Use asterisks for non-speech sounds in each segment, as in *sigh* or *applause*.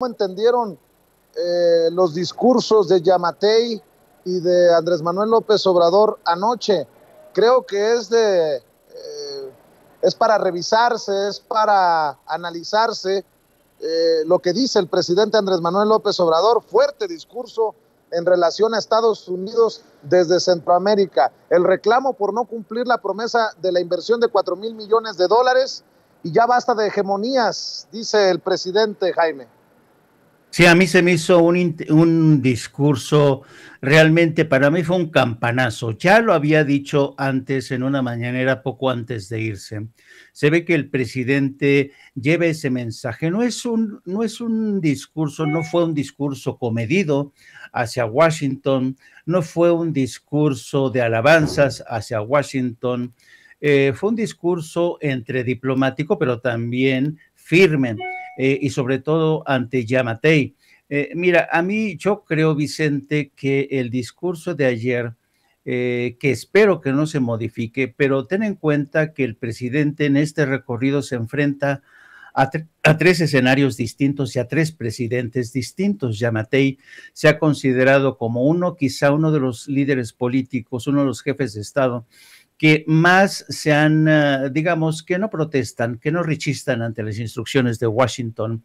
¿Cómo entendieron eh, los discursos de Yamatei y de Andrés Manuel López Obrador anoche? Creo que es de... Eh, es para revisarse, es para analizarse eh, lo que dice el presidente Andrés Manuel López Obrador, fuerte discurso en relación a Estados Unidos desde Centroamérica, el reclamo por no cumplir la promesa de la inversión de 4 mil millones de dólares y ya basta de hegemonías, dice el presidente Jaime. Sí, a mí se me hizo un, discurso, realmente para mí fue un campanazo. Ya lo había dicho antes en una mañanera poco antes de irse. Se ve que el presidente lleva ese mensaje. No es un, no es un discurso, no fue un discurso comedido hacia Washington, no fue un discurso de alabanzas hacia Washington. Eh, fue un discurso entre diplomático, pero también firme eh, y sobre todo ante Yamatei. Eh, mira, a mí yo creo, Vicente, que el discurso de ayer, eh, que espero que no se modifique, pero ten en cuenta que el presidente en este recorrido se enfrenta a, a tres escenarios distintos y a tres presidentes distintos. Yamatei se ha considerado como uno, quizá uno de los líderes políticos, uno de los jefes de Estado que más sean, eh, digamos, que no protestan, que no rechistan ante las instrucciones de Washington.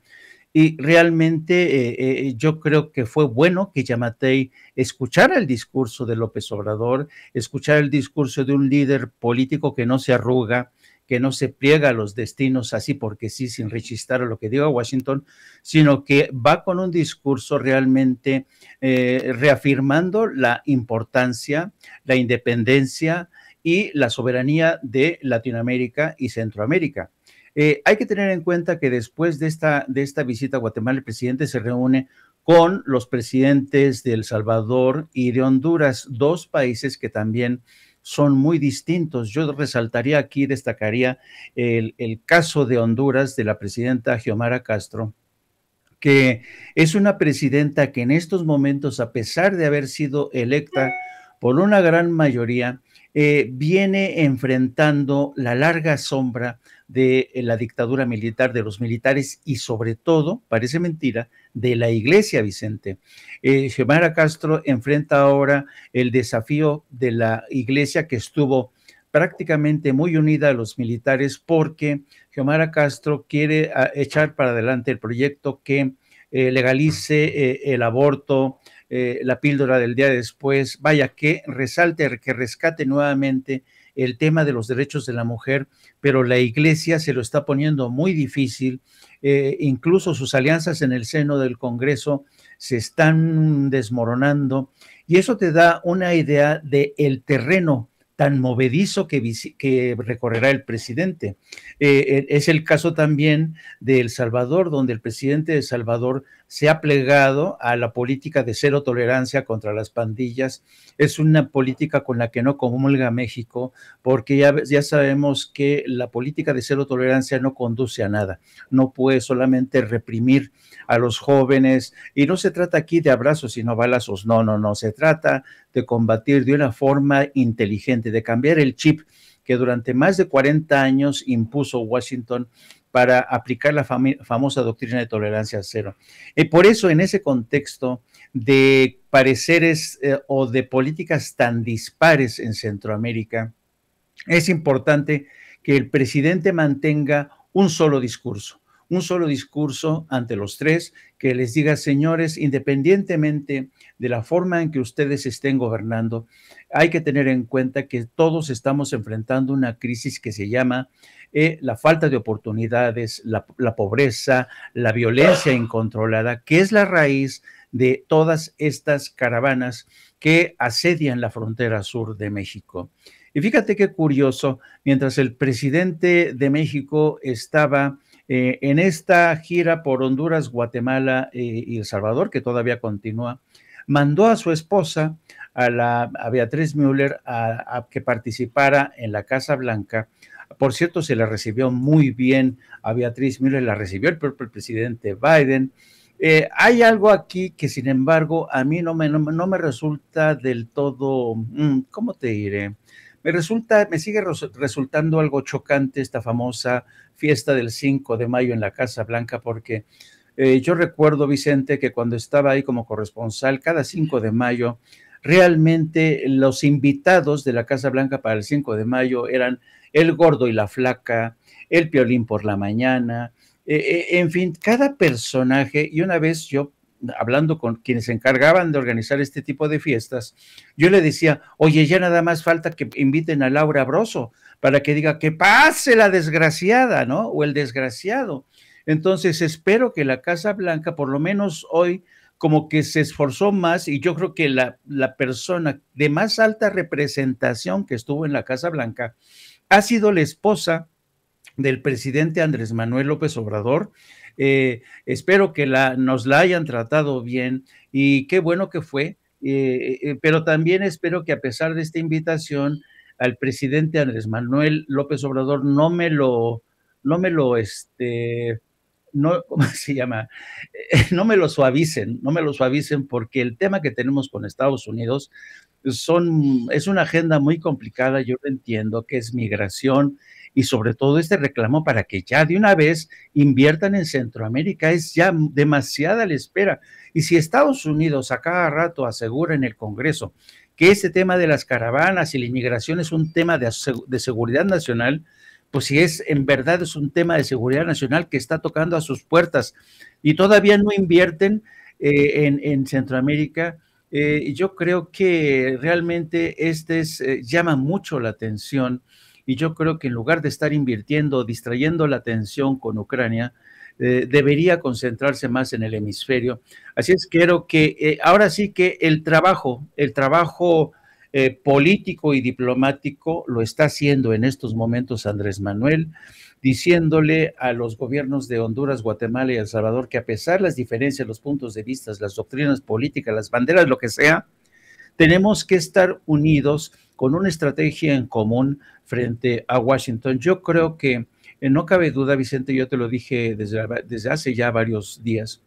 Y realmente eh, eh, yo creo que fue bueno que Yamatei escuchara el discurso de López Obrador, escuchar el discurso de un líder político que no se arruga, que no se pliega a los destinos así porque sí, sin rechistar a lo que diga Washington, sino que va con un discurso realmente reafirmando la importancia, la independencia, y la soberanía de Latinoamérica y Centroamérica. Eh, hay que tener en cuenta que después de esta, de esta visita a Guatemala, el presidente se reúne con los presidentes de El Salvador y de Honduras, dos países que también son muy distintos. Yo resaltaría aquí, destacaría el, el caso de Honduras de la presidenta Xiomara Castro, que es una presidenta que en estos momentos, a pesar de haber sido electa por una gran mayoría, eh, viene enfrentando la larga sombra de eh, la dictadura militar, de los militares y sobre todo, parece mentira, de la iglesia, Vicente. Eh, Castro enfrenta ahora el desafío de la iglesia que estuvo prácticamente muy unida a los militares porque Xiomara Castro quiere ah, echar para adelante el proyecto que eh, legalice el aborto, eh, la píldora del día después, vaya, que resalte, que rescate nuevamente el tema de los derechos de la mujer, pero la iglesia se lo está poniendo muy difícil, eh, incluso sus alianzas en el seno del Congreso se están desmoronando y eso te da una idea de el terreno tan movedizo que, recorrerá el presidente. Eh, eh, es el caso también de El Salvador, donde el presidente de El Salvador se ha plegado a la política de cero tolerancia contra las pandillas. Es una política con la que no comulga México, porque ya, ya sabemos que la política de cero tolerancia no conduce a nada. No puede solamente reprimir a los jóvenes. Y no se trata aquí de abrazos, sino balazos. No, no, no. Se trata de combatir de una forma inteligente, de cambiar el chip que durante más de 40 años impuso Washington para aplicar la famosa doctrina de tolerancia cero. Y por eso, en ese contexto de pareceres eh, o de políticas tan dispares en Centroamérica, es importante que el presidente mantenga un solo discurso, un solo discurso ante los tres que les diga, señores, independientemente de la forma en que ustedes estén gobernando, hay que tener en cuenta que todos estamos enfrentando una crisis que se llama eh, la falta de oportunidades, la, pobreza, la violencia incontrolada, que es la raíz de todas estas caravanas que asedian la frontera sur de México. Y fíjate qué curioso, mientras el presidente de México estaba eh, en esta gira por Honduras, Guatemala eh, y El Salvador, que todavía continúa, mandó a su esposa a, la, Beatriz Müller a, que participara en la Casa Blanca. Por cierto, se la recibió muy bien a Beatriz Müller, la recibió el propio presidente Biden. Eh, hay algo aquí que, sin embargo, a mí no me, no, me resulta del todo, mm, ¿cómo te diré? Me resulta, me sigue resultando algo chocante esta famosa fiesta del 5 de mayo en la Casa Blanca, porque eh, yo recuerdo, Vicente, que cuando estaba ahí como corresponsal, cada 5 de mayo realmente los invitados de la Casa Blanca para el 5 de mayo eran el gordo y la flaca, el piolín por la mañana, e, e, en fin, cada personaje, y una vez yo hablando con quienes se encargaban de organizar este tipo de fiestas, yo le decía, oye, ya nada más falta que inviten a Laura Broso para que diga que pase la desgraciada, ¿no? O el desgraciado. Entonces, espero que la Casa Blanca, por lo menos hoy, como que se esforzó más y yo creo que la, persona de más alta representación que estuvo en la Casa Blanca ha sido la esposa del presidente Andrés Manuel López Obrador. Eh, espero que la, nos la hayan tratado bien y qué bueno que fue, eh, eh, pero también espero que a pesar de esta invitación al presidente Andrés Manuel López Obrador no me lo, no me lo, este, no, ¿cómo *laughs* se llama? Eh, no me lo suavicen, no me lo suavicen porque el tema que tenemos con Estados Unidos son, es una agenda muy complicada, yo lo entiendo, que es migración y sobre todo este reclamo para que ya de una vez inviertan en Centroamérica, es ya demasiada la espera. Y si Estados Unidos a cada rato asegura en el Congreso que ese tema de las caravanas y la inmigración es un tema de, de seguridad nacional, pues si es en verdad es un tema de seguridad nacional que está tocando a sus puertas y todavía no invierten eh, en, Centroamérica, eh, yo creo que realmente este es, eh, llama mucho la atención y yo creo que en lugar de estar invirtiendo, distrayendo la atención con Ucrania, debería concentrarse más en el hemisferio. Así es, creo que ahora sí que el trabajo, el trabajo eh, político y diplomático lo está haciendo en estos momentos Andrés Manuel, diciéndole a los gobiernos de Honduras, Guatemala y El Salvador que a pesar de las diferencias, los puntos de vista, las doctrinas políticas, las banderas, lo que sea, tenemos que estar unidos con una estrategia en común frente a Washington. Yo creo que eh, no cabe duda, Vicente, yo te lo dije desde, desde hace ya varios días,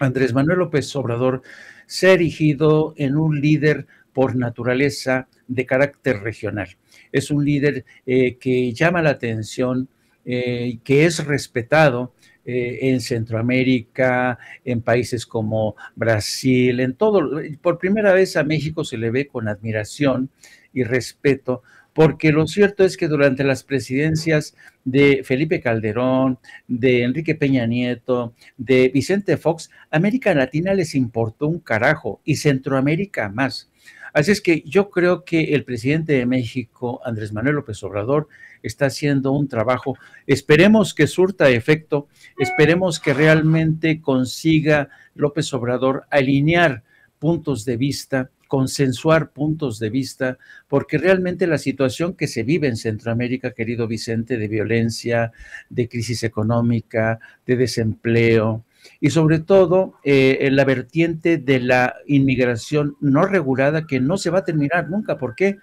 Andrés Manuel López Obrador se ha erigido en un líder por naturaleza de carácter regional. Es un líder eh, que llama la atención, eh, y que es respetado eh, en Centroamérica, en países como Brasil, en todo. Por primera vez a México se le ve con admiración y respeto porque lo cierto es que durante las presidencias de Felipe Calderón, de Enrique Peña Nieto, de Vicente Fox, América Latina les importó un carajo y Centroamérica más. Así es que yo creo que el presidente de México, Andrés Manuel López Obrador, está haciendo un trabajo. Esperemos que surta efecto, esperemos que realmente consiga López Obrador alinear puntos de vista, consensuar puntos de vista, porque realmente la situación que se vive en Centroamérica, querido Vicente, de violencia, de crisis económica, de desempleo, y sobre todo eh, la vertiente de la inmigración no regulada que no se va a terminar nunca. ¿Por qué?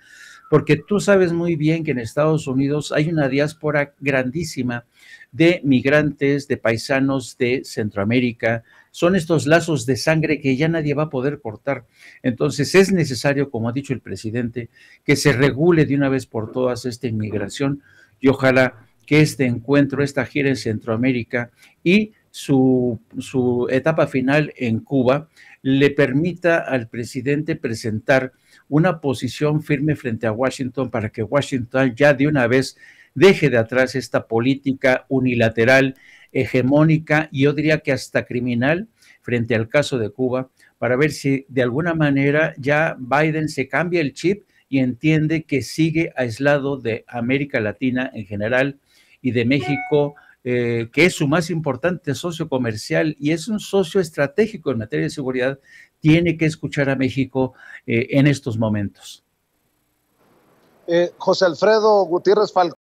Porque tú sabes muy bien que en Estados Unidos hay una diáspora grandísima de migrantes, de paisanos de Centroamérica. Son estos lazos de sangre que ya nadie va a poder cortar. Entonces es necesario, como ha dicho el presidente, que se regule de una vez por todas esta inmigración y ojalá que este encuentro, esta gira en Centroamérica y su, etapa final en Cuba le permita al presidente presentar una posición firme frente a Washington para que Washington ya de una vez deje de atrás esta política unilateral, hegemónica y yo diría que hasta criminal frente al caso de Cuba, para ver si de alguna manera ya Biden se cambia el chip y entiende que sigue aislado de América Latina en general y de México eh, que es su más importante socio comercial y es un socio estratégico en materia de seguridad, tiene que escuchar a México eh, en estos momentos. Eh, José Alfredo Gutiérrez Falcón.